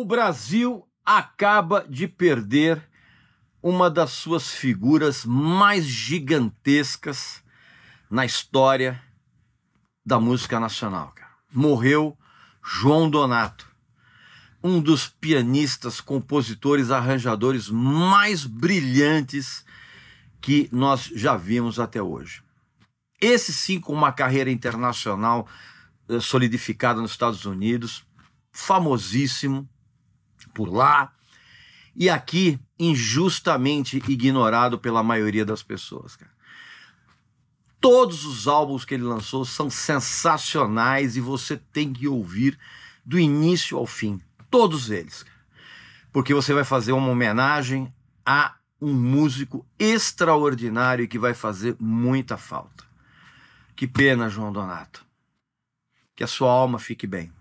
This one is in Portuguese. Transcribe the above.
O Brasil acaba de perder uma das suas figuras mais gigantescas na história da música nacional. Morreu João Donato, um dos pianistas, compositores, arranjadores mais brilhantes que nós já vimos até hoje. Esse sim com uma carreira internacional eh, solidificada nos Estados Unidos, famosíssimo, por lá e aqui injustamente ignorado pela maioria das pessoas, cara. Todos os álbuns que ele lançou são sensacionais e você tem que ouvir do início ao fim, todos eles. Porque você vai fazer uma homenagem a um músico extraordinário que vai fazer muita falta. Que pena, João Donato. Que a sua alma fique bem.